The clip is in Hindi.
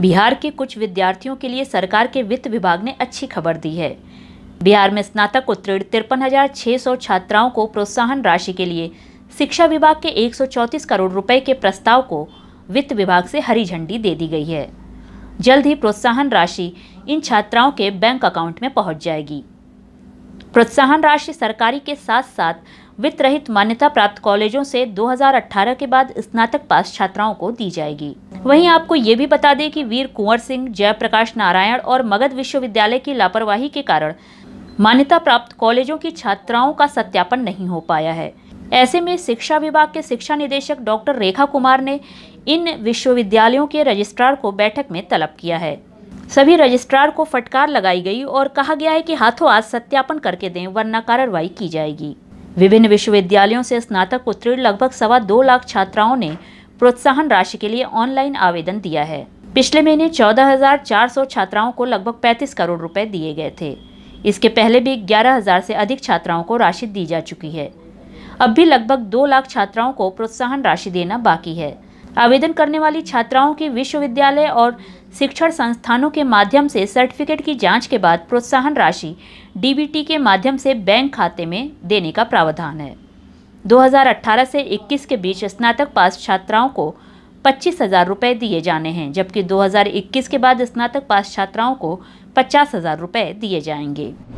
बिहार के कुछ विद्यार्थियों के लिए सरकार के वित्त विभाग ने अच्छी खबर दी है बिहार में स्नातक उत्तीर्ण तिरपन हजार सौ छात्राओं को प्रोत्साहन राशि के लिए शिक्षा विभाग के एक करोड़ रुपए के प्रस्ताव को वित्त विभाग से हरी झंडी दे दी गई है जल्द ही प्रोत्साहन राशि इन छात्राओं के बैंक अकाउंट में पहुंच जाएगी प्रोत्साहन राशि सरकारी के साथ साथ वित्त रहित मान्यता प्राप्त कॉलेजों से 2018 के बाद स्नातक पास छात्राओं को दी जाएगी वहीं आपको ये भी बता दें कि वीर कुंवर सिंह जयप्रकाश नारायण और मगध विश्वविद्यालय की लापरवाही के कारण मान्यता प्राप्त कॉलेजों की छात्राओं का सत्यापन नहीं हो पाया है ऐसे में शिक्षा विभाग के शिक्षा निदेशक डॉक्टर रेखा कुमार ने इन विश्वविद्यालयों के रजिस्ट्रार को बैठक में तलब किया है सभी रजिस्ट्रार को फटकार लगाई गई और कहा गया है कि हाथों हाथ सत्यापन करके दें वरना कार्रवाई की जाएगी विभिन्न विश्वविद्यालयों से उत्तीर्ण लगभग सवा दो लाख छात्राओं ने प्रोत्साहन राशि के लिए ऑनलाइन आवेदन दिया है पिछले महीने 14,400 छात्राओं को लगभग 35 करोड़ रुपए दिए गए थे इसके पहले भी 11,000 से अधिक छात्राओं को राशि दी जा चुकी है अब भी लगभग दो लाख छात्राओं को प्रोत्साहन राशि देना बाकी है आवेदन करने वाली छात्राओं की विश्वविद्यालय और शिक्षण संस्थानों के माध्यम से सर्टिफिकेट की जांच के बाद प्रोत्साहन राशि डीबीटी के माध्यम से बैंक खाते में देने का प्रावधान है 2018 से 21 के बीच स्नातक पास छात्राओं को पच्चीस हज़ार रुपये दिए जाने हैं जबकि 2021 के बाद स्नातक पास छात्राओं को पचास हज़ार रुपये दिए जाएंगे